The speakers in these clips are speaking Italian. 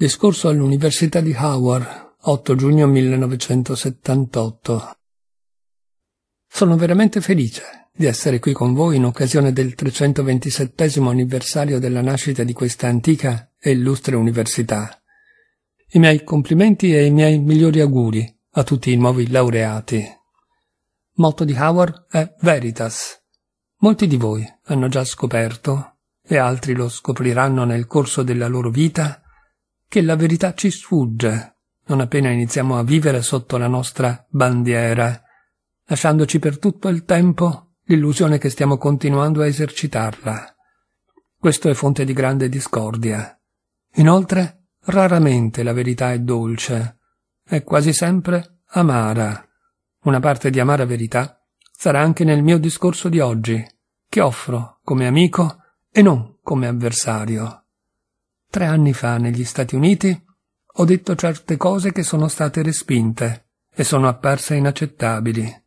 Discorso all'Università di Howard, 8 giugno 1978. Sono veramente felice di essere qui con voi in occasione del 327 anniversario della nascita di questa antica e illustre università. I miei complimenti e i miei migliori auguri a tutti i nuovi laureati. Motto di Howard è Veritas. Molti di voi hanno già scoperto, e altri lo scopriranno nel corso della loro vita, che la verità ci sfugge non appena iniziamo a vivere sotto la nostra bandiera, lasciandoci per tutto il tempo l'illusione che stiamo continuando a esercitarla. Questo è fonte di grande discordia. Inoltre, raramente la verità è dolce, è quasi sempre amara. Una parte di amara verità sarà anche nel mio discorso di oggi, che offro come amico e non come avversario. Tre anni fa, negli Stati Uniti, ho detto certe cose che sono state respinte e sono apparse inaccettabili.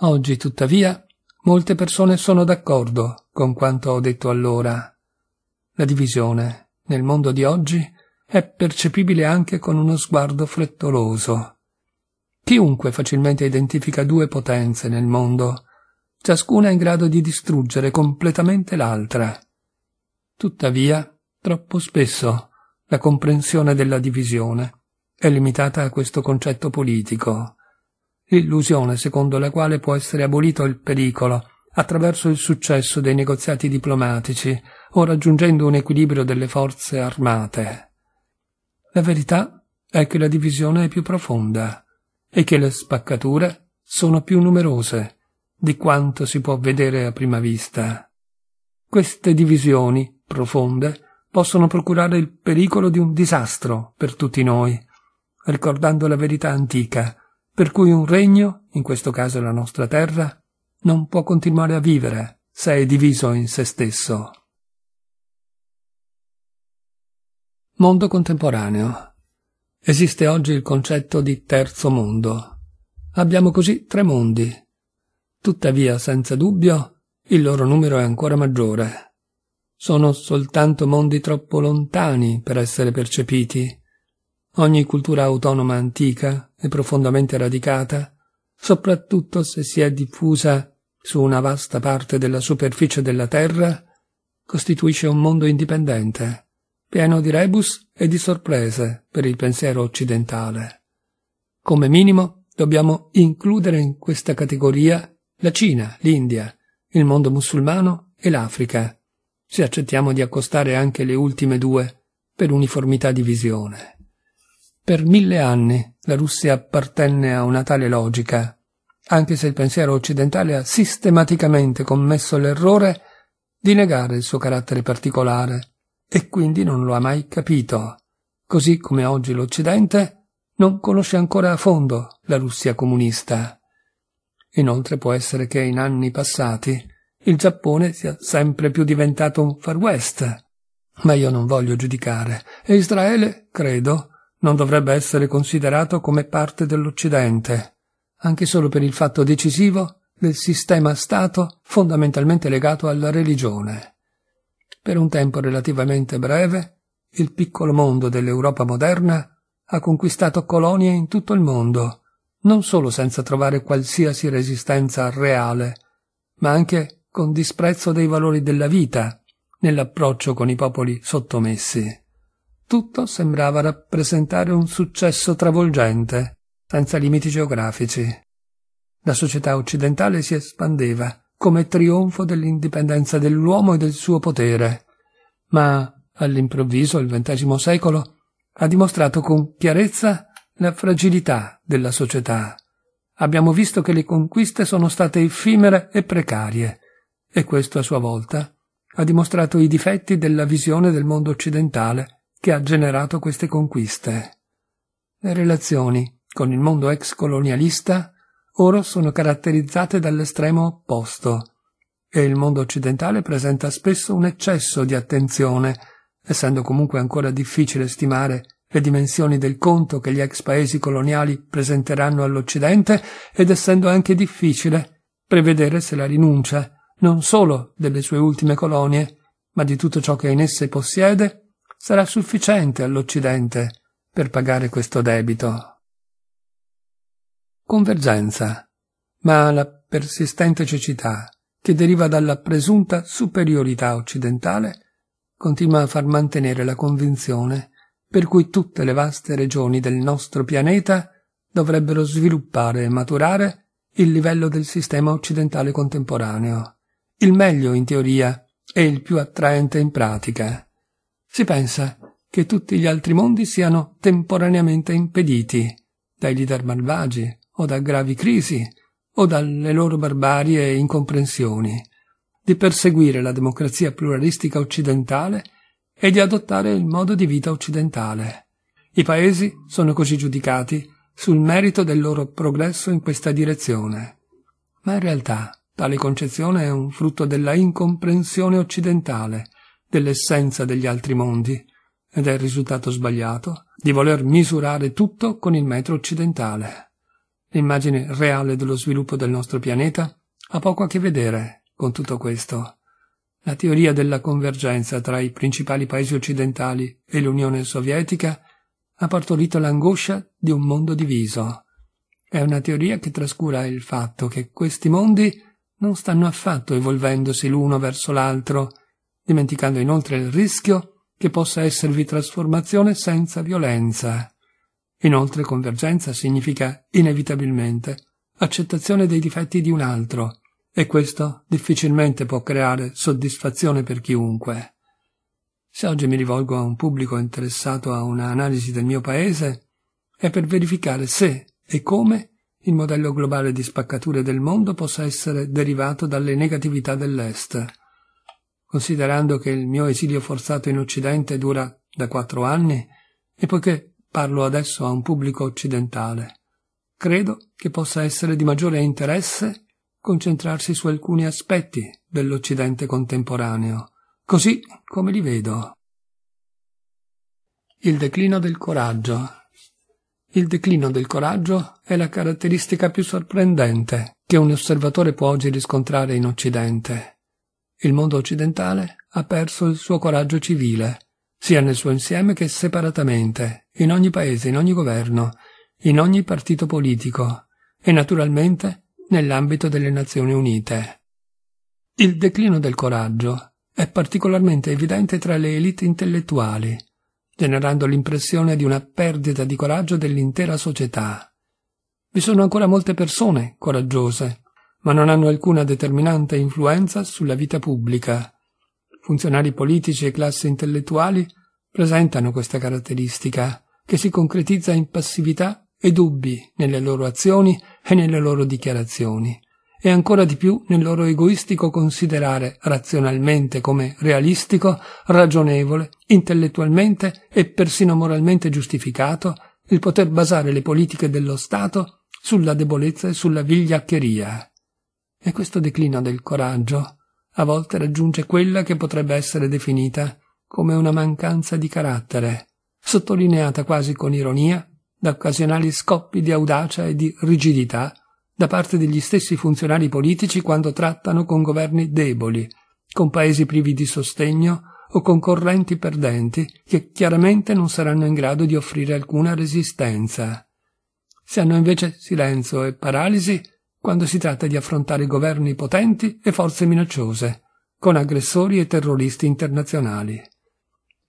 Oggi, tuttavia, molte persone sono d'accordo con quanto ho detto allora. La divisione, nel mondo di oggi, è percepibile anche con uno sguardo frettoloso. Chiunque facilmente identifica due potenze nel mondo, ciascuna è in grado di distruggere completamente l'altra. Tuttavia, Troppo spesso la comprensione della divisione è limitata a questo concetto politico, l'illusione secondo la quale può essere abolito il pericolo attraverso il successo dei negoziati diplomatici o raggiungendo un equilibrio delle forze armate. La verità è che la divisione è più profonda e che le spaccature sono più numerose di quanto si può vedere a prima vista. Queste divisioni profonde possono procurare il pericolo di un disastro per tutti noi, ricordando la verità antica, per cui un regno, in questo caso la nostra terra, non può continuare a vivere se è diviso in se stesso. Mondo contemporaneo. Esiste oggi il concetto di terzo mondo. Abbiamo così tre mondi. Tuttavia, senza dubbio, il loro numero è ancora maggiore, sono soltanto mondi troppo lontani per essere percepiti. Ogni cultura autonoma antica e profondamente radicata, soprattutto se si è diffusa su una vasta parte della superficie della Terra, costituisce un mondo indipendente, pieno di rebus e di sorprese per il pensiero occidentale. Come minimo dobbiamo includere in questa categoria la Cina, l'India, il mondo musulmano e l'Africa, se accettiamo di accostare anche le ultime due per uniformità di visione. Per mille anni la Russia appartenne a una tale logica, anche se il pensiero occidentale ha sistematicamente commesso l'errore di negare il suo carattere particolare e quindi non lo ha mai capito, così come oggi l'Occidente non conosce ancora a fondo la Russia comunista. Inoltre può essere che in anni passati il Giappone sia sempre più diventato un Far West. Ma io non voglio giudicare, e Israele, credo, non dovrebbe essere considerato come parte dell'Occidente, anche solo per il fatto decisivo del sistema Stato fondamentalmente legato alla religione. Per un tempo relativamente breve, il piccolo mondo dell'Europa moderna ha conquistato colonie in tutto il mondo, non solo senza trovare qualsiasi resistenza reale, ma anche con disprezzo dei valori della vita nell'approccio con i popoli sottomessi. Tutto sembrava rappresentare un successo travolgente, senza limiti geografici. La società occidentale si espandeva come trionfo dell'indipendenza dell'uomo e del suo potere, ma all'improvviso il XX secolo ha dimostrato con chiarezza la fragilità della società. Abbiamo visto che le conquiste sono state effimere e precarie, e questo a sua volta ha dimostrato i difetti della visione del mondo occidentale che ha generato queste conquiste. Le relazioni con il mondo ex colonialista ora sono caratterizzate dall'estremo opposto e il mondo occidentale presenta spesso un eccesso di attenzione, essendo comunque ancora difficile stimare le dimensioni del conto che gli ex paesi coloniali presenteranno all'Occidente ed essendo anche difficile prevedere se la rinuncia non solo delle sue ultime colonie, ma di tutto ciò che in esse possiede, sarà sufficiente all'Occidente per pagare questo debito. Convergenza. Ma la persistente cecità, che deriva dalla presunta superiorità occidentale, continua a far mantenere la convinzione per cui tutte le vaste regioni del nostro pianeta dovrebbero sviluppare e maturare il livello del sistema occidentale contemporaneo il meglio in teoria e il più attraente in pratica. Si pensa che tutti gli altri mondi siano temporaneamente impediti dai leader malvagi o da gravi crisi o dalle loro barbarie e incomprensioni di perseguire la democrazia pluralistica occidentale e di adottare il modo di vita occidentale. I paesi sono così giudicati sul merito del loro progresso in questa direzione. Ma in realtà Tale concezione è un frutto della incomprensione occidentale dell'essenza degli altri mondi ed è il risultato sbagliato di voler misurare tutto con il metro occidentale. L'immagine reale dello sviluppo del nostro pianeta ha poco a che vedere con tutto questo. La teoria della convergenza tra i principali paesi occidentali e l'Unione Sovietica ha partorito l'angoscia di un mondo diviso. È una teoria che trascura il fatto che questi mondi non stanno affatto evolvendosi l'uno verso l'altro, dimenticando inoltre il rischio che possa esservi trasformazione senza violenza. Inoltre convergenza significa inevitabilmente accettazione dei difetti di un altro, e questo difficilmente può creare soddisfazione per chiunque. Se oggi mi rivolgo a un pubblico interessato a un'analisi del mio paese, è per verificare se e come il modello globale di spaccature del mondo possa essere derivato dalle negatività dell'Est. Considerando che il mio esilio forzato in Occidente dura da quattro anni, e poiché parlo adesso a un pubblico occidentale, credo che possa essere di maggiore interesse concentrarsi su alcuni aspetti dell'Occidente contemporaneo, così come li vedo. Il declino del coraggio il declino del coraggio è la caratteristica più sorprendente che un osservatore può oggi riscontrare in Occidente. Il mondo occidentale ha perso il suo coraggio civile, sia nel suo insieme che separatamente, in ogni paese, in ogni governo, in ogni partito politico e naturalmente nell'ambito delle Nazioni Unite. Il declino del coraggio è particolarmente evidente tra le elite intellettuali, generando l'impressione di una perdita di coraggio dell'intera società. Vi sono ancora molte persone coraggiose, ma non hanno alcuna determinante influenza sulla vita pubblica. Funzionari politici e classi intellettuali presentano questa caratteristica, che si concretizza in passività e dubbi nelle loro azioni e nelle loro dichiarazioni e ancora di più nel loro egoistico considerare razionalmente come realistico, ragionevole, intellettualmente e persino moralmente giustificato il poter basare le politiche dello Stato sulla debolezza e sulla vigliaccheria. E questo declino del coraggio a volte raggiunge quella che potrebbe essere definita come una mancanza di carattere, sottolineata quasi con ironia da occasionali scoppi di audacia e di rigidità da parte degli stessi funzionari politici quando trattano con governi deboli, con paesi privi di sostegno o concorrenti perdenti che chiaramente non saranno in grado di offrire alcuna resistenza. Si hanno invece silenzio e paralisi quando si tratta di affrontare governi potenti e forze minacciose, con aggressori e terroristi internazionali.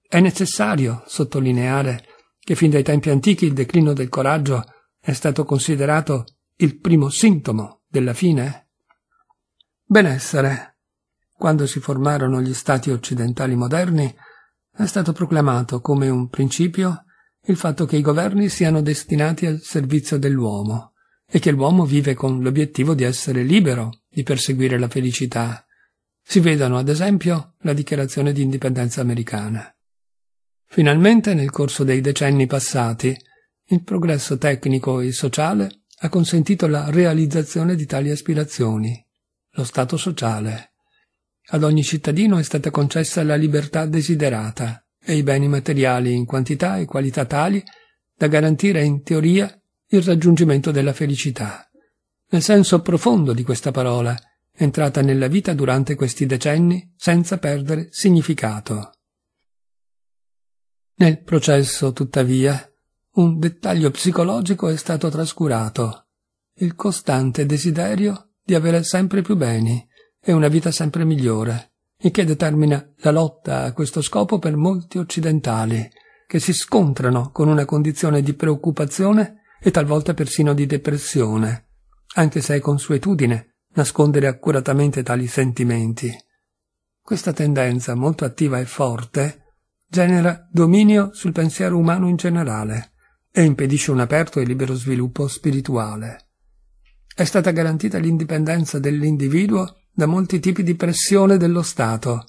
È necessario sottolineare che fin dai tempi antichi il declino del coraggio è stato considerato il primo sintomo della fine? Benessere. Quando si formarono gli stati occidentali moderni, è stato proclamato come un principio il fatto che i governi siano destinati al servizio dell'uomo e che l'uomo vive con l'obiettivo di essere libero di perseguire la felicità. Si vedono, ad esempio, la dichiarazione di indipendenza americana. Finalmente, nel corso dei decenni passati, il progresso tecnico e sociale ha consentito la realizzazione di tali aspirazioni, lo Stato sociale. Ad ogni cittadino è stata concessa la libertà desiderata e i beni materiali in quantità e qualità tali da garantire in teoria il raggiungimento della felicità. Nel senso profondo di questa parola, entrata nella vita durante questi decenni senza perdere significato. Nel processo, tuttavia, un dettaglio psicologico è stato trascurato, il costante desiderio di avere sempre più beni e una vita sempre migliore, il che determina la lotta a questo scopo per molti occidentali, che si scontrano con una condizione di preoccupazione e talvolta persino di depressione, anche se è consuetudine nascondere accuratamente tali sentimenti. Questa tendenza molto attiva e forte genera dominio sul pensiero umano in generale e impedisce un aperto e libero sviluppo spirituale. È stata garantita l'indipendenza dell'individuo da molti tipi di pressione dello Stato.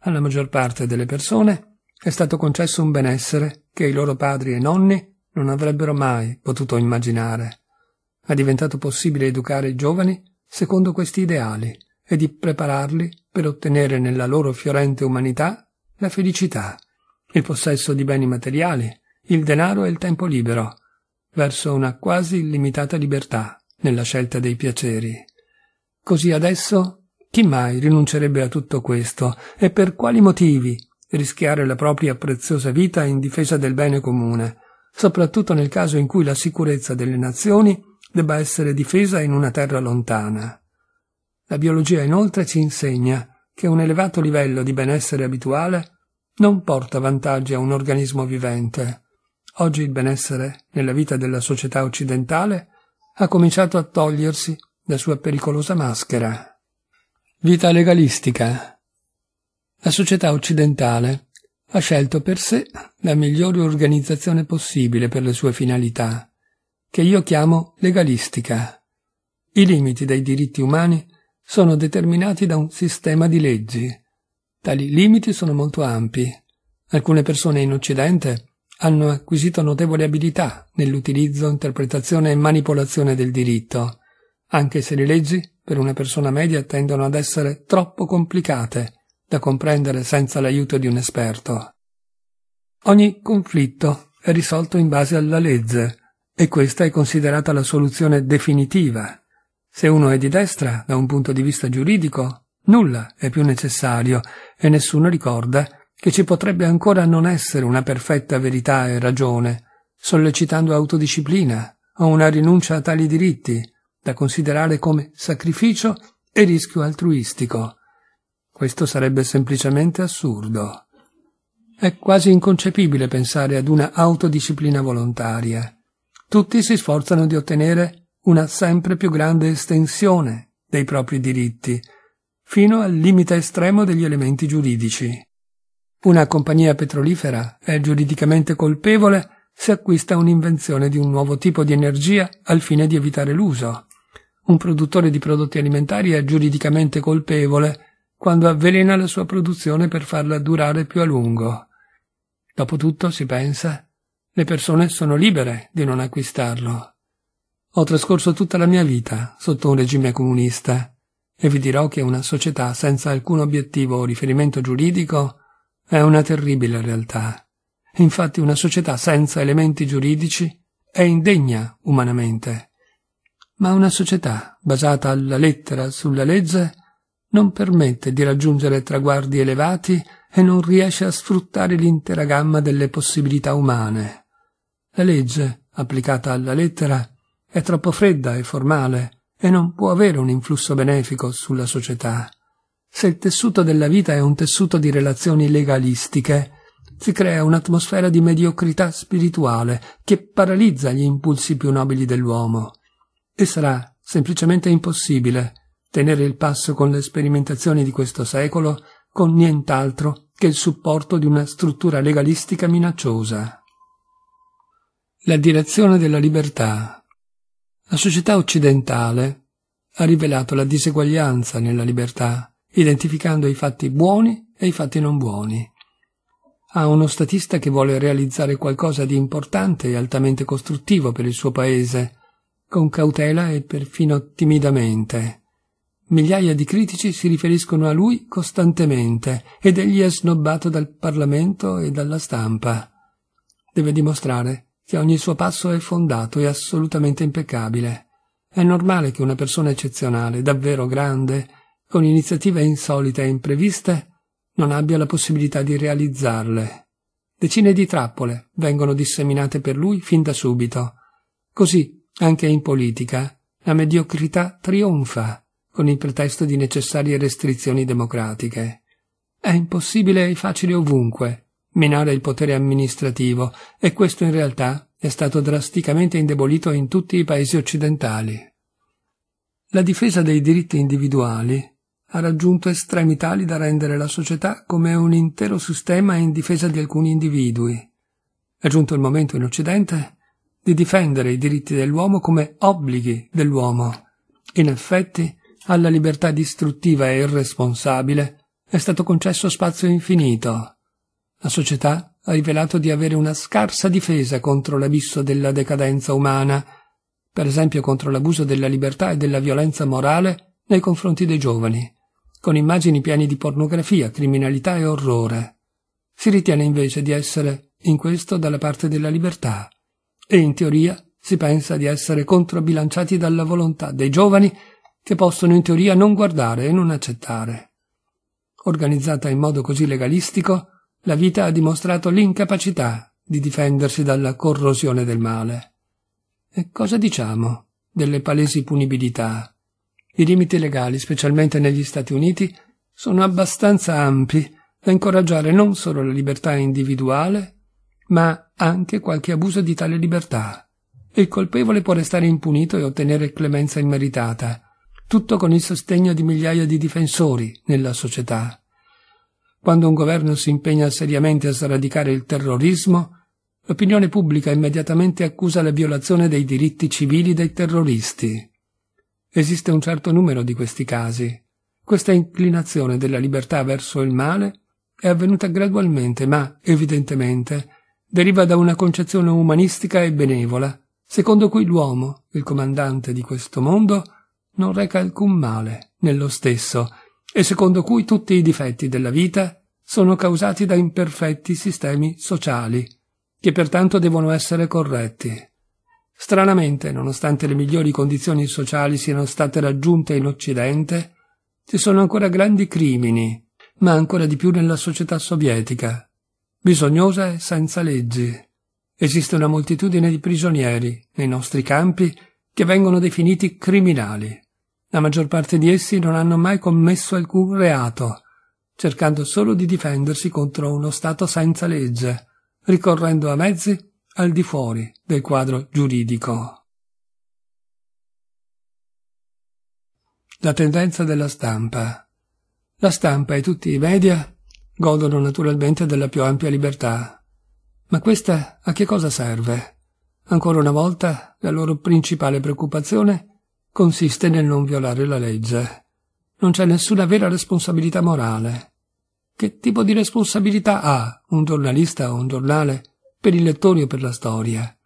Alla maggior parte delle persone è stato concesso un benessere che i loro padri e nonni non avrebbero mai potuto immaginare. È diventato possibile educare i giovani secondo questi ideali e di prepararli per ottenere nella loro fiorente umanità la felicità, il possesso di beni materiali, il denaro e il tempo libero, verso una quasi illimitata libertà nella scelta dei piaceri. Così adesso chi mai rinuncerebbe a tutto questo e per quali motivi rischiare la propria preziosa vita in difesa del bene comune, soprattutto nel caso in cui la sicurezza delle nazioni debba essere difesa in una terra lontana. La biologia inoltre ci insegna che un elevato livello di benessere abituale non porta vantaggi a un organismo vivente, Oggi il benessere nella vita della società occidentale ha cominciato a togliersi la sua pericolosa maschera. Vita legalistica. La società occidentale ha scelto per sé la migliore organizzazione possibile per le sue finalità, che io chiamo legalistica. I limiti dei diritti umani sono determinati da un sistema di leggi. Tali limiti sono molto ampi. Alcune persone in Occidente hanno acquisito notevoli abilità nell'utilizzo, interpretazione e manipolazione del diritto, anche se le leggi, per una persona media, tendono ad essere troppo complicate da comprendere senza l'aiuto di un esperto. Ogni conflitto è risolto in base alla legge, e questa è considerata la soluzione definitiva. Se uno è di destra, da un punto di vista giuridico, nulla è più necessario e nessuno ricorda che ci potrebbe ancora non essere una perfetta verità e ragione, sollecitando autodisciplina o una rinuncia a tali diritti, da considerare come sacrificio e rischio altruistico. Questo sarebbe semplicemente assurdo. È quasi inconcepibile pensare ad una autodisciplina volontaria. Tutti si sforzano di ottenere una sempre più grande estensione dei propri diritti, fino al limite estremo degli elementi giuridici. Una compagnia petrolifera è giuridicamente colpevole se acquista un'invenzione di un nuovo tipo di energia al fine di evitare l'uso. Un produttore di prodotti alimentari è giuridicamente colpevole quando avvelena la sua produzione per farla durare più a lungo. Dopotutto, si pensa, le persone sono libere di non acquistarlo. Ho trascorso tutta la mia vita sotto un regime comunista e vi dirò che una società senza alcun obiettivo o riferimento giuridico è una terribile realtà. Infatti una società senza elementi giuridici è indegna umanamente. Ma una società basata alla lettera sulla legge non permette di raggiungere traguardi elevati e non riesce a sfruttare l'intera gamma delle possibilità umane. La legge, applicata alla lettera, è troppo fredda e formale e non può avere un influsso benefico sulla società. Se il tessuto della vita è un tessuto di relazioni legalistiche, si crea un'atmosfera di mediocrità spirituale che paralizza gli impulsi più nobili dell'uomo e sarà semplicemente impossibile tenere il passo con le sperimentazioni di questo secolo con nient'altro che il supporto di una struttura legalistica minacciosa. La direzione della libertà. La società occidentale ha rivelato la diseguaglianza nella libertà identificando i fatti buoni e i fatti non buoni. A uno statista che vuole realizzare qualcosa di importante e altamente costruttivo per il suo paese, con cautela e perfino timidamente. Migliaia di critici si riferiscono a lui costantemente ed egli è snobbato dal Parlamento e dalla stampa. Deve dimostrare che ogni suo passo è fondato e assolutamente impeccabile. È normale che una persona eccezionale, davvero grande, con iniziative insolite e impreviste, non abbia la possibilità di realizzarle. Decine di trappole vengono disseminate per lui fin da subito. Così, anche in politica, la mediocrità trionfa con il pretesto di necessarie restrizioni democratiche. È impossibile e facile ovunque minare il potere amministrativo e questo in realtà è stato drasticamente indebolito in tutti i paesi occidentali. La difesa dei diritti individuali ha raggiunto estremi tali da rendere la società come un intero sistema in difesa di alcuni individui. È giunto il momento in Occidente di difendere i diritti dell'uomo come obblighi dell'uomo. In effetti, alla libertà distruttiva e irresponsabile è stato concesso spazio infinito. La società ha rivelato di avere una scarsa difesa contro l'abisso della decadenza umana, per esempio contro l'abuso della libertà e della violenza morale nei confronti dei giovani con immagini piene di pornografia, criminalità e orrore. Si ritiene invece di essere in questo dalla parte della libertà e in teoria si pensa di essere controbilanciati dalla volontà dei giovani che possono in teoria non guardare e non accettare. Organizzata in modo così legalistico, la vita ha dimostrato l'incapacità di difendersi dalla corrosione del male. E cosa diciamo delle palesi punibilità? i limiti legali, specialmente negli Stati Uniti, sono abbastanza ampi da incoraggiare non solo la libertà individuale, ma anche qualche abuso di tale libertà. Il colpevole può restare impunito e ottenere clemenza immeritata, tutto con il sostegno di migliaia di difensori nella società. Quando un governo si impegna seriamente a sradicare il terrorismo, l'opinione pubblica immediatamente accusa la violazione dei diritti civili dei terroristi. Esiste un certo numero di questi casi. Questa inclinazione della libertà verso il male è avvenuta gradualmente, ma, evidentemente, deriva da una concezione umanistica e benevola, secondo cui l'uomo, il comandante di questo mondo, non reca alcun male nello stesso, e secondo cui tutti i difetti della vita sono causati da imperfetti sistemi sociali, che pertanto devono essere corretti. Stranamente, nonostante le migliori condizioni sociali siano state raggiunte in Occidente, ci sono ancora grandi crimini, ma ancora di più nella società sovietica, bisognosa e senza leggi. Esiste una moltitudine di prigionieri nei nostri campi che vengono definiti criminali. La maggior parte di essi non hanno mai commesso alcun reato, cercando solo di difendersi contro uno Stato senza legge, ricorrendo a mezzi al di fuori del quadro giuridico. La tendenza della stampa. La stampa e tutti i media godono naturalmente della più ampia libertà. Ma questa a che cosa serve? Ancora una volta la loro principale preoccupazione consiste nel non violare la legge. Non c'è nessuna vera responsabilità morale. Che tipo di responsabilità ha un giornalista o un giornale per i lettori o per la storia.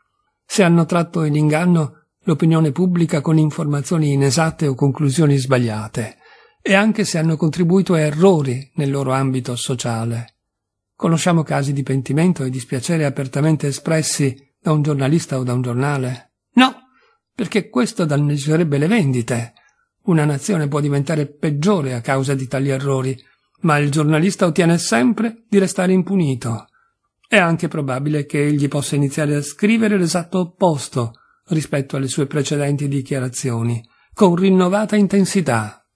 Se hanno tratto in inganno l'opinione pubblica con informazioni inesatte o conclusioni sbagliate, e anche se hanno contribuito a errori nel loro ambito sociale. Conosciamo casi di pentimento e dispiacere apertamente espressi da un giornalista o da un giornale? No, perché questo danneggerebbe le vendite. Una nazione può diventare peggiore a causa di tali errori, ma il giornalista ottiene sempre di restare impunito. È anche probabile che egli possa iniziare a scrivere l'esatto opposto rispetto alle sue precedenti dichiarazioni, con rinnovata intensità.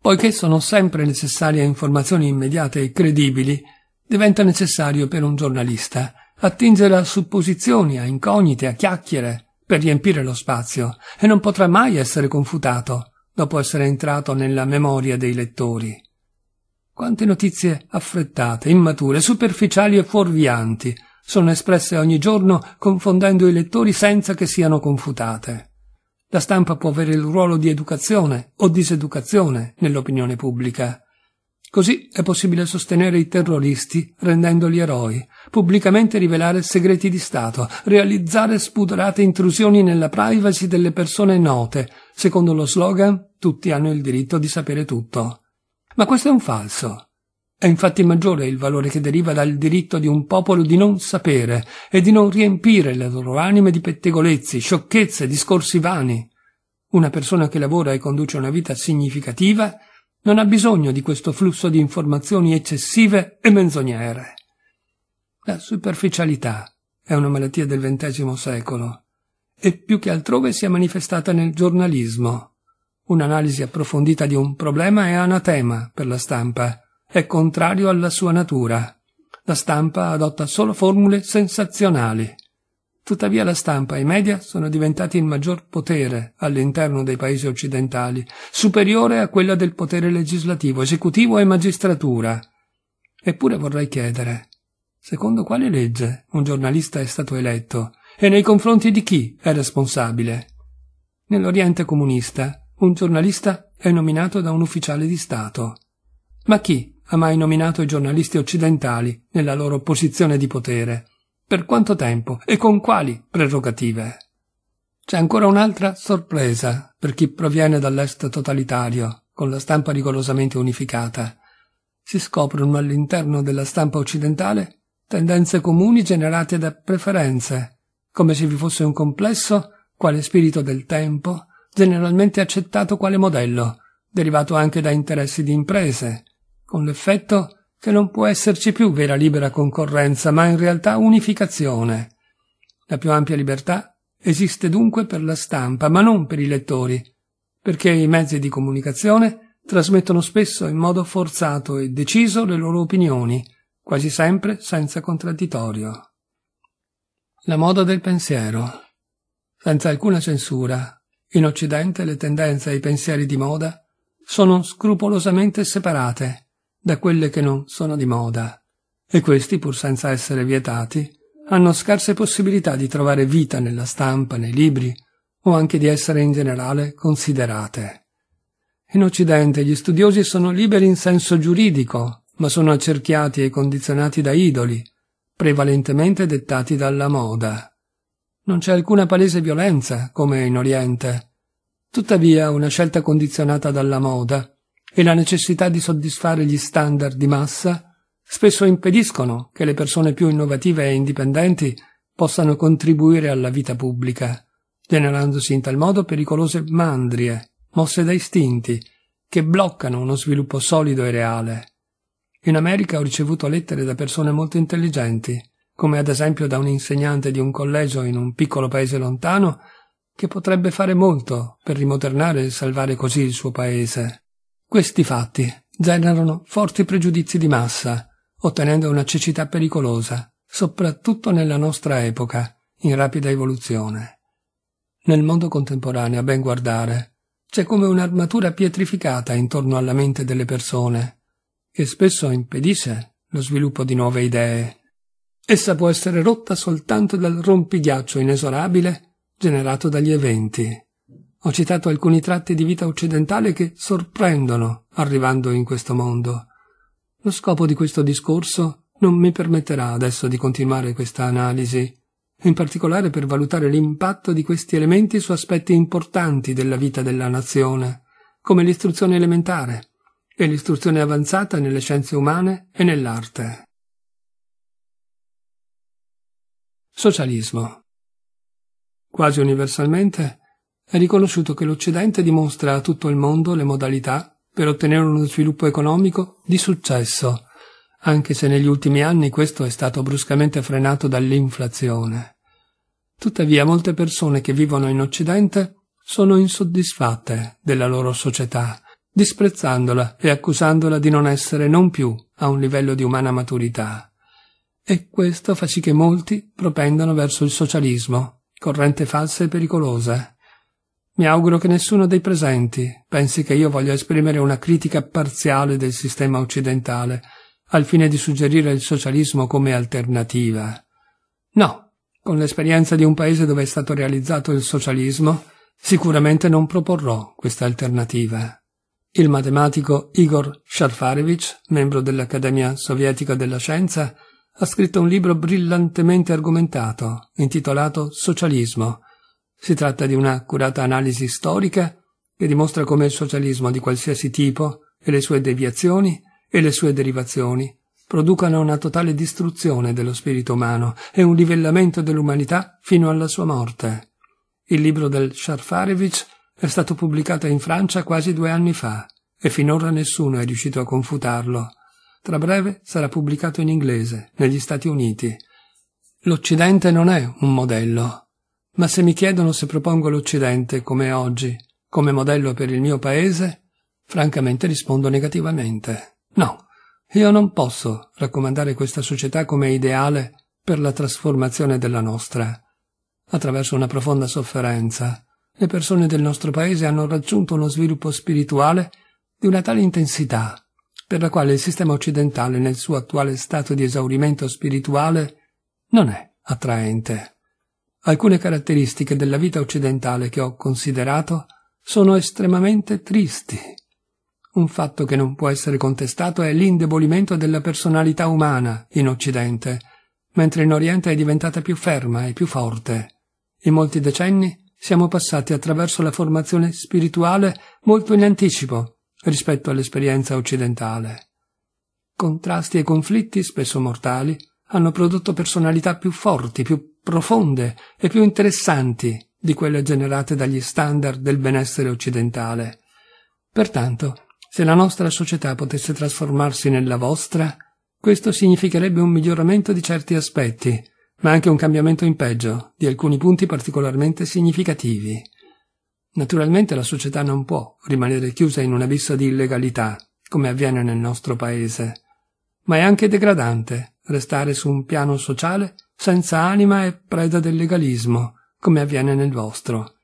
Poiché sono sempre necessarie informazioni immediate e credibili, diventa necessario per un giornalista attingere a supposizioni, a incognite, a chiacchiere, per riempire lo spazio, e non potrà mai essere confutato, dopo essere entrato nella memoria dei lettori. Quante notizie affrettate, immature, superficiali e fuorvianti sono espresse ogni giorno confondendo i lettori senza che siano confutate. La stampa può avere il ruolo di educazione o diseducazione nell'opinione pubblica. Così è possibile sostenere i terroristi rendendoli eroi, pubblicamente rivelare segreti di Stato, realizzare spudorate intrusioni nella privacy delle persone note, secondo lo slogan Tutti hanno il diritto di sapere tutto. Ma questo è un falso. È infatti maggiore il valore che deriva dal diritto di un popolo di non sapere e di non riempire le loro anime di pettegolezzi, sciocchezze, discorsi vani. Una persona che lavora e conduce una vita significativa non ha bisogno di questo flusso di informazioni eccessive e menzognere. La superficialità è una malattia del XX secolo e più che altrove si è manifestata nel giornalismo. Un'analisi approfondita di un problema è anatema per la stampa, è contrario alla sua natura. La stampa adotta solo formule sensazionali. Tuttavia la stampa e i media sono diventati il maggior potere all'interno dei paesi occidentali, superiore a quella del potere legislativo, esecutivo e magistratura. Eppure vorrei chiedere, secondo quale legge un giornalista è stato eletto e nei confronti di chi è responsabile? Nell'Oriente comunista un giornalista è nominato da un ufficiale di Stato. Ma chi ha mai nominato i giornalisti occidentali nella loro posizione di potere? Per quanto tempo e con quali prerogative? C'è ancora un'altra sorpresa per chi proviene dall'est totalitario, con la stampa rigorosamente unificata. Si scoprono all'interno della stampa occidentale tendenze comuni generate da preferenze, come se vi fosse un complesso, quale spirito del tempo, generalmente accettato quale modello, derivato anche da interessi di imprese, con l'effetto che non può esserci più vera libera concorrenza, ma in realtà unificazione. La più ampia libertà esiste dunque per la stampa, ma non per i lettori, perché i mezzi di comunicazione trasmettono spesso in modo forzato e deciso le loro opinioni, quasi sempre senza contraddittorio. La moda del pensiero. Senza alcuna censura, in Occidente le tendenze e i pensieri di moda sono scrupolosamente separate da quelle che non sono di moda, e questi, pur senza essere vietati, hanno scarse possibilità di trovare vita nella stampa, nei libri, o anche di essere in generale considerate. In Occidente gli studiosi sono liberi in senso giuridico, ma sono accerchiati e condizionati da idoli, prevalentemente dettati dalla moda. Non c'è alcuna palese violenza, come in Oriente. Tuttavia una scelta condizionata dalla moda e la necessità di soddisfare gli standard di massa spesso impediscono che le persone più innovative e indipendenti possano contribuire alla vita pubblica, generandosi in tal modo pericolose mandrie, mosse da istinti, che bloccano uno sviluppo solido e reale. In America ho ricevuto lettere da persone molto intelligenti, come ad esempio da un insegnante di un collegio in un piccolo paese lontano, che potrebbe fare molto per rimodernare e salvare così il suo paese. Questi fatti generano forti pregiudizi di massa, ottenendo una cecità pericolosa, soprattutto nella nostra epoca, in rapida evoluzione. Nel mondo contemporaneo, a ben guardare, c'è come un'armatura pietrificata intorno alla mente delle persone, che spesso impedisce lo sviluppo di nuove idee, Essa può essere rotta soltanto dal rompighiaccio inesorabile generato dagli eventi. Ho citato alcuni tratti di vita occidentale che sorprendono arrivando in questo mondo. Lo scopo di questo discorso non mi permetterà adesso di continuare questa analisi, in particolare per valutare l'impatto di questi elementi su aspetti importanti della vita della nazione, come l'istruzione elementare e l'istruzione avanzata nelle scienze umane e nell'arte. Socialismo. Quasi universalmente è riconosciuto che l'Occidente dimostra a tutto il mondo le modalità per ottenere uno sviluppo economico di successo, anche se negli ultimi anni questo è stato bruscamente frenato dall'inflazione. Tuttavia molte persone che vivono in Occidente sono insoddisfatte della loro società, disprezzandola e accusandola di non essere non più a un livello di umana maturità e questo fa sì che molti propendano verso il socialismo, corrente falsa e pericolosa. Mi auguro che nessuno dei presenti pensi che io voglia esprimere una critica parziale del sistema occidentale, al fine di suggerire il socialismo come alternativa. No, con l'esperienza di un paese dove è stato realizzato il socialismo, sicuramente non proporrò questa alternativa. Il matematico Igor Sharfarevich, membro dell'Accademia Sovietica della Scienza, ha scritto un libro brillantemente argomentato, intitolato Socialismo. Si tratta di un'accurata analisi storica che dimostra come il socialismo di qualsiasi tipo e le sue deviazioni e le sue derivazioni producano una totale distruzione dello spirito umano e un livellamento dell'umanità fino alla sua morte. Il libro del Sharfarevich è stato pubblicato in Francia quasi due anni fa e finora nessuno è riuscito a confutarlo tra breve sarà pubblicato in inglese, negli Stati Uniti. L'Occidente non è un modello. Ma se mi chiedono se propongo l'Occidente come oggi, come modello per il mio paese, francamente rispondo negativamente. No, io non posso raccomandare questa società come ideale per la trasformazione della nostra. Attraverso una profonda sofferenza, le persone del nostro paese hanno raggiunto uno sviluppo spirituale di una tale intensità per la quale il sistema occidentale nel suo attuale stato di esaurimento spirituale non è attraente. Alcune caratteristiche della vita occidentale che ho considerato sono estremamente tristi. Un fatto che non può essere contestato è l'indebolimento della personalità umana in Occidente, mentre in Oriente è diventata più ferma e più forte. In molti decenni siamo passati attraverso la formazione spirituale molto in anticipo rispetto all'esperienza occidentale. Contrasti e conflitti, spesso mortali, hanno prodotto personalità più forti, più profonde e più interessanti di quelle generate dagli standard del benessere occidentale. Pertanto, se la nostra società potesse trasformarsi nella vostra, questo significherebbe un miglioramento di certi aspetti, ma anche un cambiamento in peggio di alcuni punti particolarmente significativi. Naturalmente la società non può rimanere chiusa in un abisso di illegalità, come avviene nel nostro paese, ma è anche degradante restare su un piano sociale senza anima e preda del legalismo, come avviene nel vostro.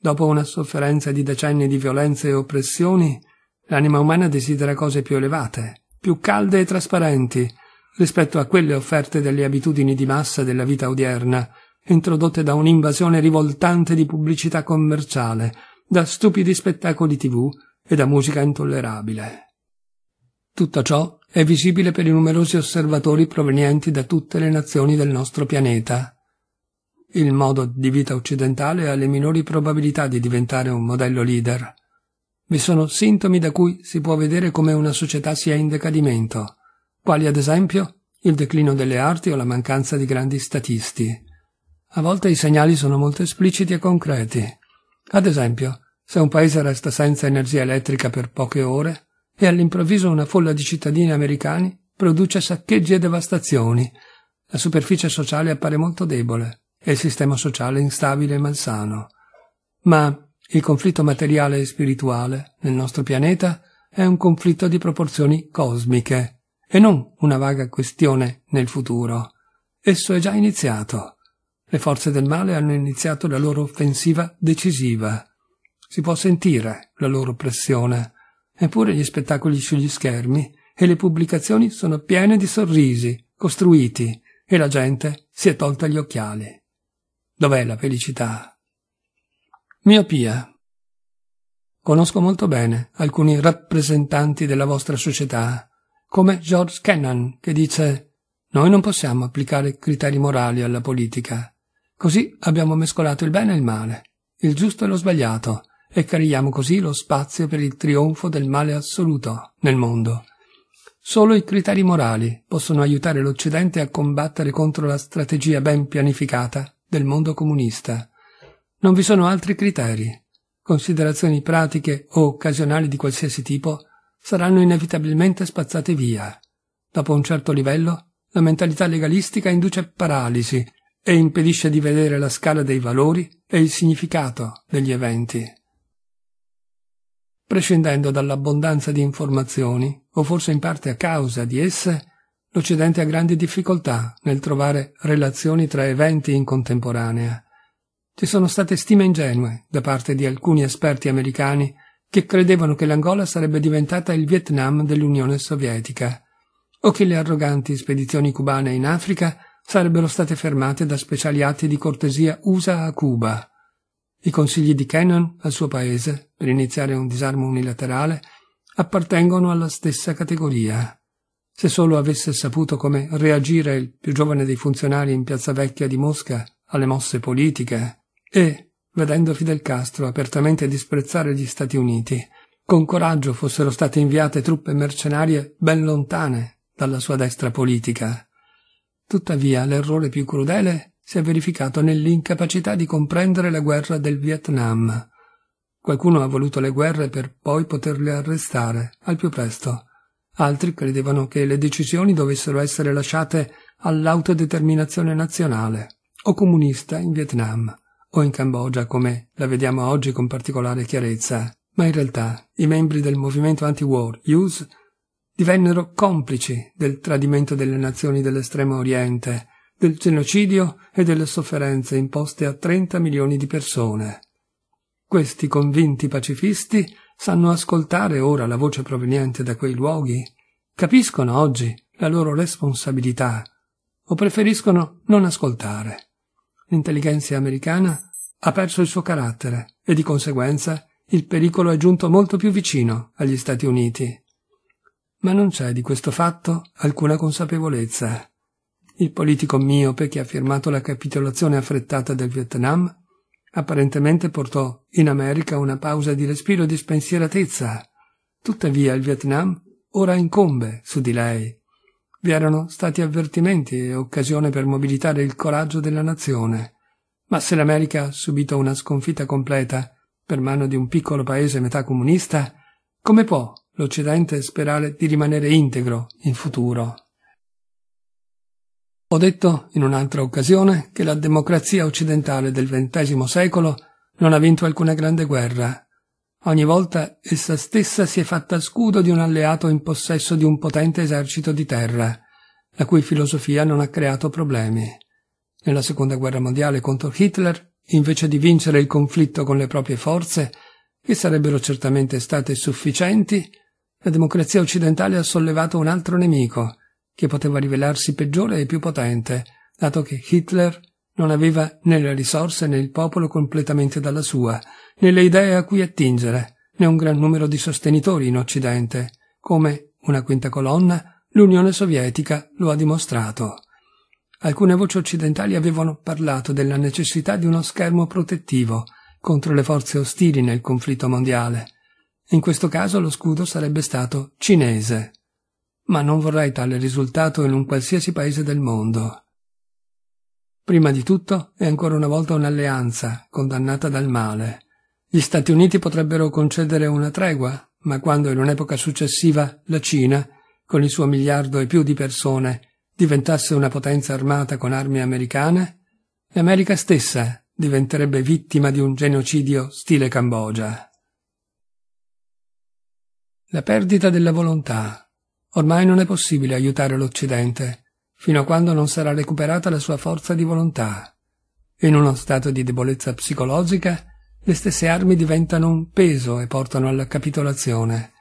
Dopo una sofferenza di decenni di violenze e oppressioni, l'anima umana desidera cose più elevate, più calde e trasparenti, rispetto a quelle offerte dalle abitudini di massa della vita odierna, introdotte da un'invasione rivoltante di pubblicità commerciale, da stupidi spettacoli tv e da musica intollerabile. Tutto ciò è visibile per i numerosi osservatori provenienti da tutte le nazioni del nostro pianeta. Il modo di vita occidentale ha le minori probabilità di diventare un modello leader. Vi sono sintomi da cui si può vedere come una società sia in decadimento, quali ad esempio il declino delle arti o la mancanza di grandi statisti. A volte i segnali sono molto espliciti e concreti. Ad esempio, se un paese resta senza energia elettrica per poche ore e all'improvviso una folla di cittadini americani produce saccheggi e devastazioni, la superficie sociale appare molto debole e il sistema sociale instabile e malsano. Ma il conflitto materiale e spirituale nel nostro pianeta è un conflitto di proporzioni cosmiche e non una vaga questione nel futuro. Esso è già iniziato. Le forze del male hanno iniziato la loro offensiva decisiva. Si può sentire la loro pressione. Eppure gli spettacoli sugli schermi e le pubblicazioni sono piene di sorrisi, costruiti, e la gente si è tolta gli occhiali. Dov'è la felicità? Miopia. Conosco molto bene alcuni rappresentanti della vostra società, come George Kennan, che dice Noi non possiamo applicare criteri morali alla politica. Così abbiamo mescolato il bene e il male, il giusto e lo sbagliato, e creiamo così lo spazio per il trionfo del male assoluto nel mondo. Solo i criteri morali possono aiutare l'Occidente a combattere contro la strategia ben pianificata del mondo comunista. Non vi sono altri criteri. Considerazioni pratiche o occasionali di qualsiasi tipo saranno inevitabilmente spazzate via. Dopo un certo livello, la mentalità legalistica induce paralisi e impedisce di vedere la scala dei valori e il significato degli eventi. Prescindendo dall'abbondanza di informazioni, o forse in parte a causa di esse, l'Occidente ha grandi difficoltà nel trovare relazioni tra eventi in contemporanea. Ci sono state stime ingenue da parte di alcuni esperti americani che credevano che l'Angola sarebbe diventata il Vietnam dell'Unione Sovietica, o che le arroganti spedizioni cubane in Africa sarebbero state fermate da speciali atti di cortesia USA a Cuba, i consigli di Kennan al suo paese per iniziare un disarmo unilaterale appartengono alla stessa categoria. Se solo avesse saputo come reagire il più giovane dei funzionari in piazza vecchia di Mosca alle mosse politiche e, vedendo Fidel Castro apertamente disprezzare gli Stati Uniti, con coraggio fossero state inviate truppe mercenarie ben lontane dalla sua destra politica. Tuttavia l'errore più crudele si è verificato nell'incapacità di comprendere la guerra del Vietnam. Qualcuno ha voluto le guerre per poi poterle arrestare al più presto. Altri credevano che le decisioni dovessero essere lasciate all'autodeterminazione nazionale, o comunista in Vietnam, o in Cambogia come la vediamo oggi con particolare chiarezza. Ma in realtà i membri del movimento anti-war, Hughes, divennero complici del tradimento delle nazioni dell'estremo oriente, del genocidio e delle sofferenze imposte a 30 milioni di persone. Questi convinti pacifisti sanno ascoltare ora la voce proveniente da quei luoghi, capiscono oggi la loro responsabilità o preferiscono non ascoltare. L'intelligenza americana ha perso il suo carattere e di conseguenza il pericolo è giunto molto più vicino agli Stati Uniti ma non c'è di questo fatto alcuna consapevolezza. Il politico miope che ha firmato la capitolazione affrettata del Vietnam apparentemente portò in America una pausa di respiro e di spensieratezza. Tuttavia il Vietnam ora incombe su di lei. Vi erano stati avvertimenti e occasione per mobilitare il coraggio della nazione. Ma se l'America ha subito una sconfitta completa per mano di un piccolo paese metà comunista, come può l'Occidente e sperare di rimanere integro in futuro. Ho detto in un'altra occasione che la democrazia occidentale del XX secolo non ha vinto alcuna grande guerra. Ogni volta essa stessa si è fatta scudo di un alleato in possesso di un potente esercito di terra, la cui filosofia non ha creato problemi. Nella seconda guerra mondiale contro Hitler, invece di vincere il conflitto con le proprie forze, che sarebbero certamente state sufficienti, la democrazia occidentale ha sollevato un altro nemico, che poteva rivelarsi peggiore e più potente, dato che Hitler non aveva né le risorse né il popolo completamente dalla sua, né le idee a cui attingere, né un gran numero di sostenitori in Occidente, come una quinta colonna, l'Unione Sovietica lo ha dimostrato. Alcune voci occidentali avevano parlato della necessità di uno schermo protettivo contro le forze ostili nel conflitto mondiale, in questo caso lo scudo sarebbe stato cinese. Ma non vorrei tale risultato in un qualsiasi paese del mondo. Prima di tutto è ancora una volta un'alleanza condannata dal male. Gli Stati Uniti potrebbero concedere una tregua, ma quando in un'epoca successiva la Cina, con il suo miliardo e più di persone, diventasse una potenza armata con armi americane, l'America stessa diventerebbe vittima di un genocidio stile Cambogia. La perdita della volontà. Ormai non è possibile aiutare l'Occidente, fino a quando non sarà recuperata la sua forza di volontà. In uno stato di debolezza psicologica, le stesse armi diventano un peso e portano alla capitolazione.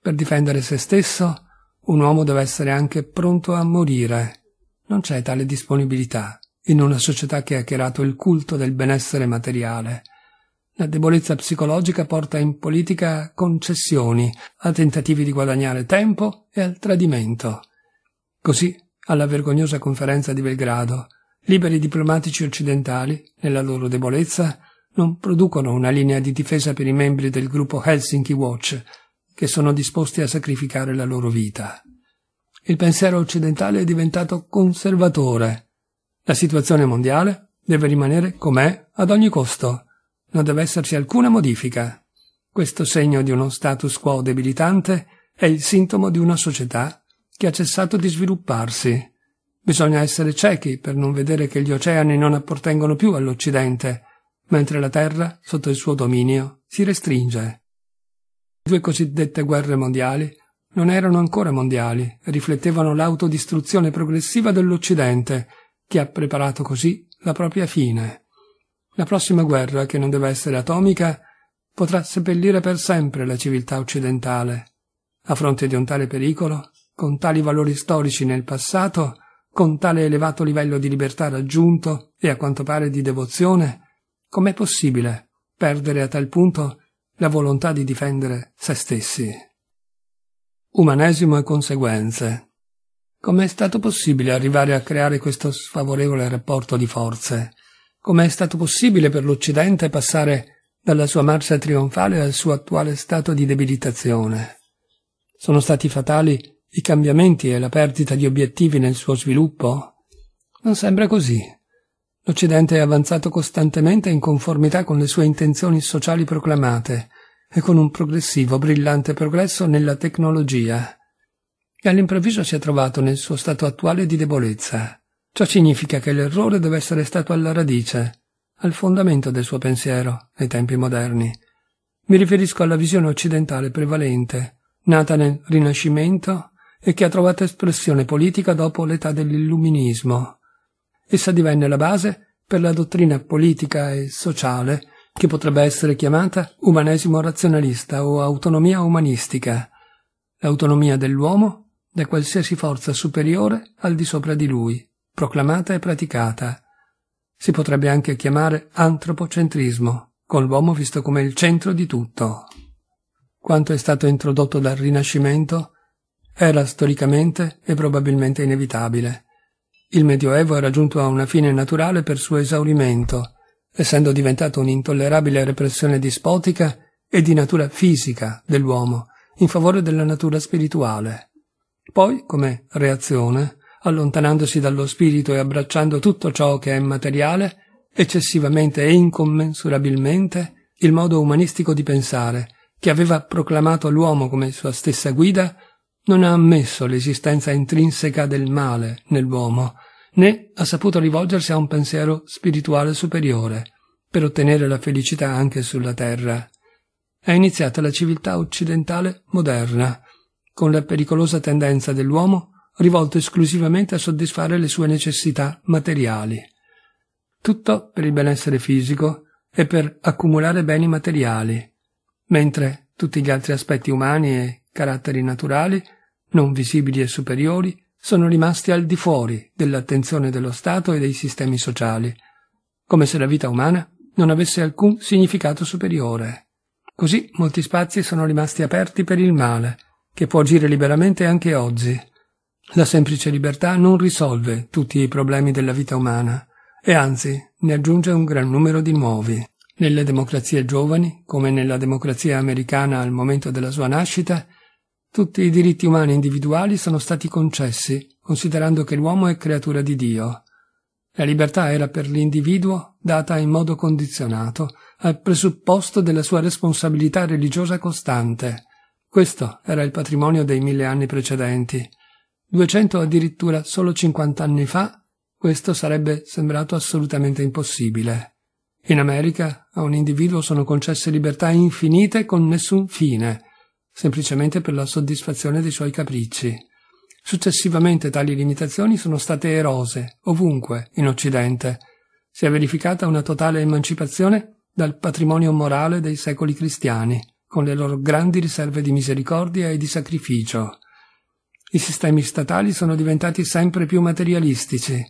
Per difendere se stesso, un uomo deve essere anche pronto a morire. Non c'è tale disponibilità in una società che ha creato il culto del benessere materiale, la debolezza psicologica porta in politica a concessioni, a tentativi di guadagnare tempo e al tradimento. Così, alla vergognosa conferenza di Belgrado, liberi diplomatici occidentali, nella loro debolezza, non producono una linea di difesa per i membri del gruppo Helsinki Watch, che sono disposti a sacrificare la loro vita. Il pensiero occidentale è diventato conservatore. La situazione mondiale deve rimanere com'è ad ogni costo non deve esserci alcuna modifica. Questo segno di uno status quo debilitante è il sintomo di una società che ha cessato di svilupparsi. Bisogna essere ciechi per non vedere che gli oceani non appartengono più all'Occidente, mentre la Terra, sotto il suo dominio, si restringe. Le due cosiddette guerre mondiali non erano ancora mondiali e riflettevano l'autodistruzione progressiva dell'Occidente, che ha preparato così la propria fine. La prossima guerra, che non deve essere atomica, potrà seppellire per sempre la civiltà occidentale. A fronte di un tale pericolo, con tali valori storici nel passato, con tale elevato livello di libertà raggiunto e a quanto pare di devozione, com'è possibile perdere a tal punto la volontà di difendere se stessi? Umanesimo e conseguenze. Com'è stato possibile arrivare a creare questo sfavorevole rapporto di forze? come è stato possibile per l'Occidente passare dalla sua marcia trionfale al suo attuale stato di debilitazione. Sono stati fatali i cambiamenti e la perdita di obiettivi nel suo sviluppo? Non sembra così. L'Occidente è avanzato costantemente in conformità con le sue intenzioni sociali proclamate e con un progressivo, brillante progresso nella tecnologia. E all'improvviso si è trovato nel suo stato attuale di debolezza. Ciò significa che l'errore deve essere stato alla radice, al fondamento del suo pensiero, nei tempi moderni. Mi riferisco alla visione occidentale prevalente, nata nel Rinascimento e che ha trovato espressione politica dopo l'età dell'Illuminismo. Essa divenne la base per la dottrina politica e sociale che potrebbe essere chiamata umanesimo razionalista o autonomia umanistica, l'autonomia dell'uomo da qualsiasi forza superiore al di sopra di lui proclamata e praticata. Si potrebbe anche chiamare antropocentrismo, con l'uomo visto come il centro di tutto. Quanto è stato introdotto dal Rinascimento era storicamente e probabilmente inevitabile. Il Medioevo era giunto a una fine naturale per suo esaurimento, essendo diventato un'intollerabile repressione dispotica e di natura fisica dell'uomo in favore della natura spirituale. Poi, come reazione, allontanandosi dallo spirito e abbracciando tutto ciò che è materiale, eccessivamente e incommensurabilmente, il modo umanistico di pensare, che aveva proclamato l'uomo come sua stessa guida, non ha ammesso l'esistenza intrinseca del male nell'uomo, né ha saputo rivolgersi a un pensiero spirituale superiore, per ottenere la felicità anche sulla terra. È iniziata la civiltà occidentale moderna, con la pericolosa tendenza dell'uomo rivolto esclusivamente a soddisfare le sue necessità materiali. Tutto per il benessere fisico e per accumulare beni materiali, mentre tutti gli altri aspetti umani e caratteri naturali, non visibili e superiori, sono rimasti al di fuori dell'attenzione dello Stato e dei sistemi sociali, come se la vita umana non avesse alcun significato superiore. Così molti spazi sono rimasti aperti per il male, che può agire liberamente anche oggi, la semplice libertà non risolve tutti i problemi della vita umana e anzi ne aggiunge un gran numero di nuovi. Nelle democrazie giovani, come nella democrazia americana al momento della sua nascita, tutti i diritti umani individuali sono stati concessi, considerando che l'uomo è creatura di Dio. La libertà era per l'individuo data in modo condizionato, al presupposto della sua responsabilità religiosa costante. Questo era il patrimonio dei mille anni precedenti, 200 addirittura solo 50 anni fa, questo sarebbe sembrato assolutamente impossibile. In America a un individuo sono concesse libertà infinite con nessun fine, semplicemente per la soddisfazione dei suoi capricci. Successivamente tali limitazioni sono state erose ovunque in Occidente. Si è verificata una totale emancipazione dal patrimonio morale dei secoli cristiani, con le loro grandi riserve di misericordia e di sacrificio. I sistemi statali sono diventati sempre più materialistici.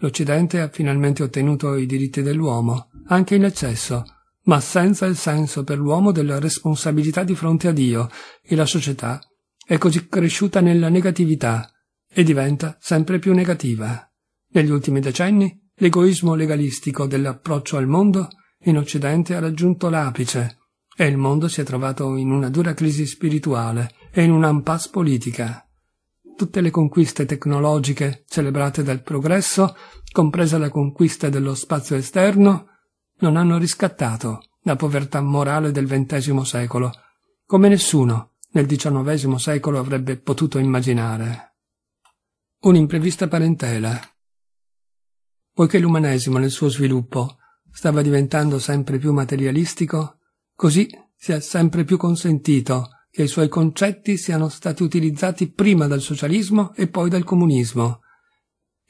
L'Occidente ha finalmente ottenuto i diritti dell'uomo, anche in eccesso, ma senza il senso per l'uomo della responsabilità di fronte a Dio, e la società è così cresciuta nella negatività e diventa sempre più negativa. Negli ultimi decenni l'egoismo legalistico dell'approccio al mondo in Occidente ha raggiunto l'apice e il mondo si è trovato in una dura crisi spirituale e in un'impasse politica tutte le conquiste tecnologiche celebrate dal progresso, compresa la conquista dello spazio esterno, non hanno riscattato la povertà morale del XX secolo, come nessuno nel XIX secolo avrebbe potuto immaginare. Un'imprevista parentela. Poiché l'umanesimo nel suo sviluppo stava diventando sempre più materialistico, così si è sempre più consentito che i suoi concetti siano stati utilizzati prima dal socialismo e poi dal comunismo,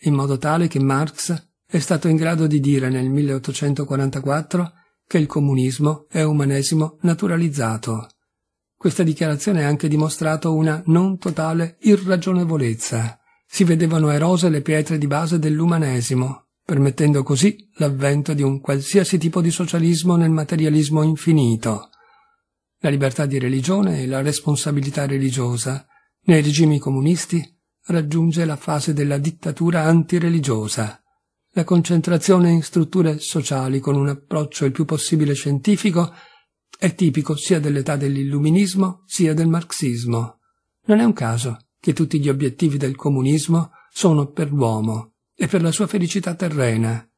in modo tale che Marx è stato in grado di dire nel 1844 che il comunismo è umanesimo naturalizzato. Questa dichiarazione ha anche dimostrato una non totale irragionevolezza. Si vedevano erose le pietre di base dell'umanesimo, permettendo così l'avvento di un qualsiasi tipo di socialismo nel materialismo infinito la libertà di religione e la responsabilità religiosa, nei regimi comunisti raggiunge la fase della dittatura antireligiosa. La concentrazione in strutture sociali con un approccio il più possibile scientifico è tipico sia dell'età dell'illuminismo sia del marxismo. Non è un caso che tutti gli obiettivi del comunismo sono per l'uomo e per la sua felicità terrena.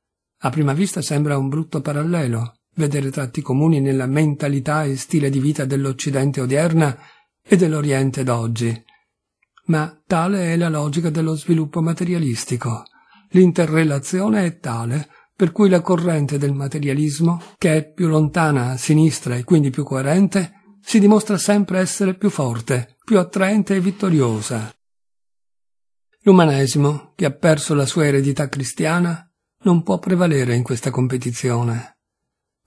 A prima vista sembra un brutto parallelo, vedere tratti comuni nella mentalità e stile di vita dell'Occidente odierna e dell'Oriente d'oggi. Ma tale è la logica dello sviluppo materialistico. L'interrelazione è tale per cui la corrente del materialismo, che è più lontana a sinistra e quindi più coerente, si dimostra sempre essere più forte, più attraente e vittoriosa. L'umanesimo, che ha perso la sua eredità cristiana, non può prevalere in questa competizione.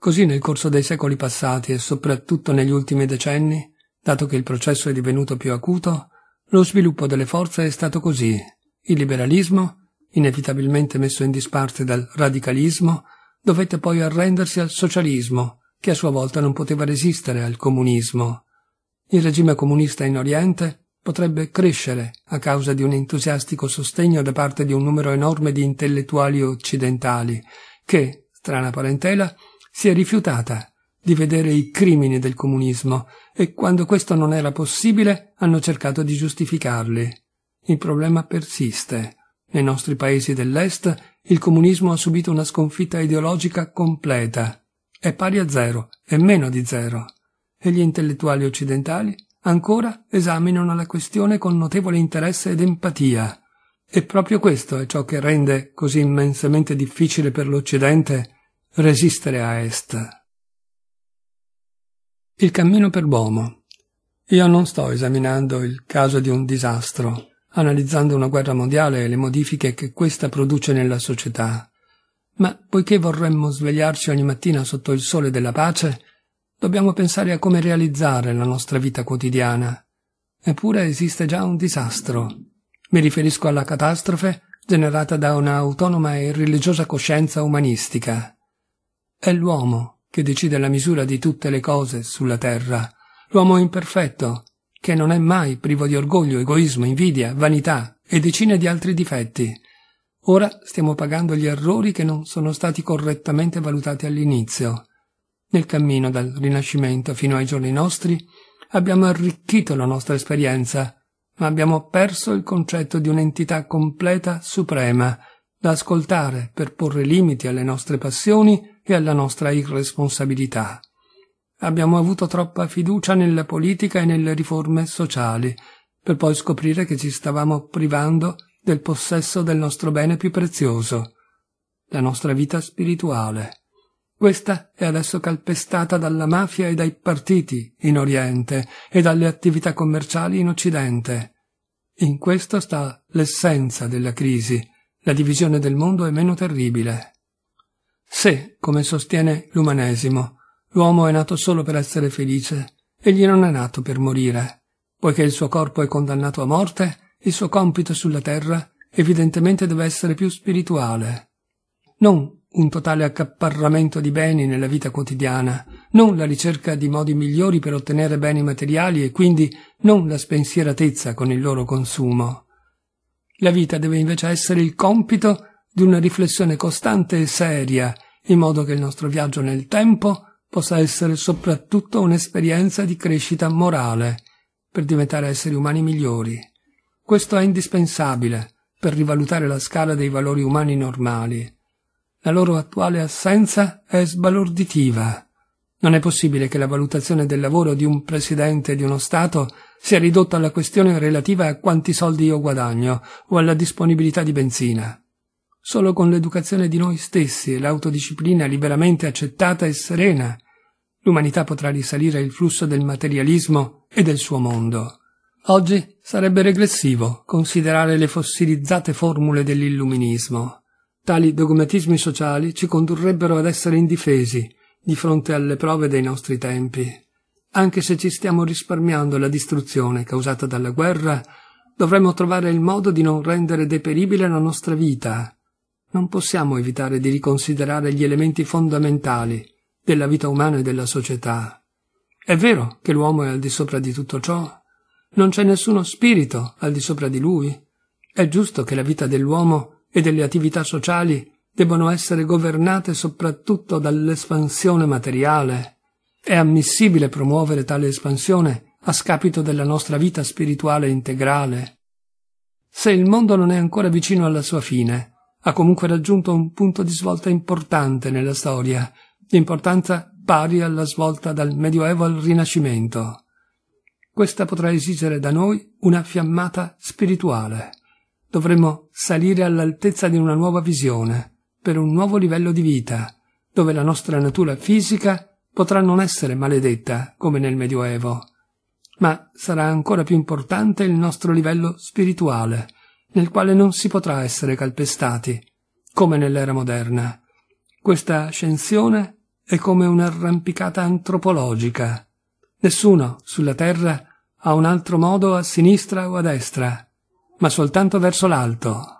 Così nel corso dei secoli passati e soprattutto negli ultimi decenni, dato che il processo è divenuto più acuto, lo sviluppo delle forze è stato così. Il liberalismo, inevitabilmente messo in disparte dal radicalismo, dovette poi arrendersi al socialismo, che a sua volta non poteva resistere al comunismo. Il regime comunista in Oriente potrebbe crescere a causa di un entusiastico sostegno da parte di un numero enorme di intellettuali occidentali che, strana parentela, si è rifiutata di vedere i crimini del comunismo e quando questo non era possibile hanno cercato di giustificarli. Il problema persiste. Nei nostri paesi dell'Est il comunismo ha subito una sconfitta ideologica completa. È pari a zero, è meno di zero. E gli intellettuali occidentali ancora esaminano la questione con notevole interesse ed empatia. E proprio questo è ciò che rende così immensamente difficile per l'Occidente Resistere a est. Il cammino per Bomo. Io non sto esaminando il caso di un disastro, analizzando una guerra mondiale e le modifiche che questa produce nella società. Ma poiché vorremmo svegliarci ogni mattina sotto il sole della pace, dobbiamo pensare a come realizzare la nostra vita quotidiana. Eppure esiste già un disastro. Mi riferisco alla catastrofe generata da una autonoma e religiosa coscienza umanistica. È l'uomo che decide la misura di tutte le cose sulla terra, l'uomo imperfetto, che non è mai privo di orgoglio, egoismo, invidia, vanità e decine di altri difetti. Ora stiamo pagando gli errori che non sono stati correttamente valutati all'inizio. Nel cammino dal Rinascimento fino ai giorni nostri abbiamo arricchito la nostra esperienza, ma abbiamo perso il concetto di un'entità completa, suprema, da ascoltare per porre limiti alle nostre passioni e alla nostra irresponsabilità. Abbiamo avuto troppa fiducia nella politica e nelle riforme sociali, per poi scoprire che ci stavamo privando del possesso del nostro bene più prezioso, la nostra vita spirituale. Questa è adesso calpestata dalla mafia e dai partiti in Oriente e dalle attività commerciali in Occidente. In questo sta l'essenza della crisi. La divisione del mondo è meno terribile. Se, come sostiene l'umanesimo, l'uomo è nato solo per essere felice, egli non è nato per morire. Poiché il suo corpo è condannato a morte, il suo compito sulla terra evidentemente deve essere più spirituale. Non un totale accapparramento di beni nella vita quotidiana, non la ricerca di modi migliori per ottenere beni materiali e quindi non la spensieratezza con il loro consumo. La vita deve invece essere il compito di una riflessione costante e seria, in modo che il nostro viaggio nel tempo possa essere soprattutto un'esperienza di crescita morale, per diventare esseri umani migliori. Questo è indispensabile per rivalutare la scala dei valori umani normali. La loro attuale assenza è sbalorditiva. Non è possibile che la valutazione del lavoro di un presidente di uno Stato sia ridotta alla questione relativa a quanti soldi io guadagno o alla disponibilità di benzina. Solo con l'educazione di noi stessi e l'autodisciplina liberamente accettata e serena, l'umanità potrà risalire il flusso del materialismo e del suo mondo. Oggi sarebbe regressivo considerare le fossilizzate formule dell'illuminismo. Tali dogmatismi sociali ci condurrebbero ad essere indifesi di fronte alle prove dei nostri tempi. Anche se ci stiamo risparmiando la distruzione causata dalla guerra, dovremmo trovare il modo di non rendere deperibile la nostra vita, non possiamo evitare di riconsiderare gli elementi fondamentali della vita umana e della società. È vero che l'uomo è al di sopra di tutto ciò, non c'è nessuno spirito al di sopra di lui. È giusto che la vita dell'uomo e delle attività sociali debbano essere governate soprattutto dall'espansione materiale. È ammissibile promuovere tale espansione a scapito della nostra vita spirituale integrale. Se il mondo non è ancora vicino alla sua fine, ha comunque raggiunto un punto di svolta importante nella storia, di importanza pari alla svolta dal Medioevo al Rinascimento. Questa potrà esigere da noi una fiammata spirituale. Dovremmo salire all'altezza di una nuova visione, per un nuovo livello di vita, dove la nostra natura fisica potrà non essere maledetta come nel Medioevo, ma sarà ancora più importante il nostro livello spirituale, nel quale non si potrà essere calpestati, come nell'era moderna. Questa scensione è come un'arrampicata antropologica. Nessuno sulla Terra ha un altro modo a sinistra o a destra, ma soltanto verso l'alto,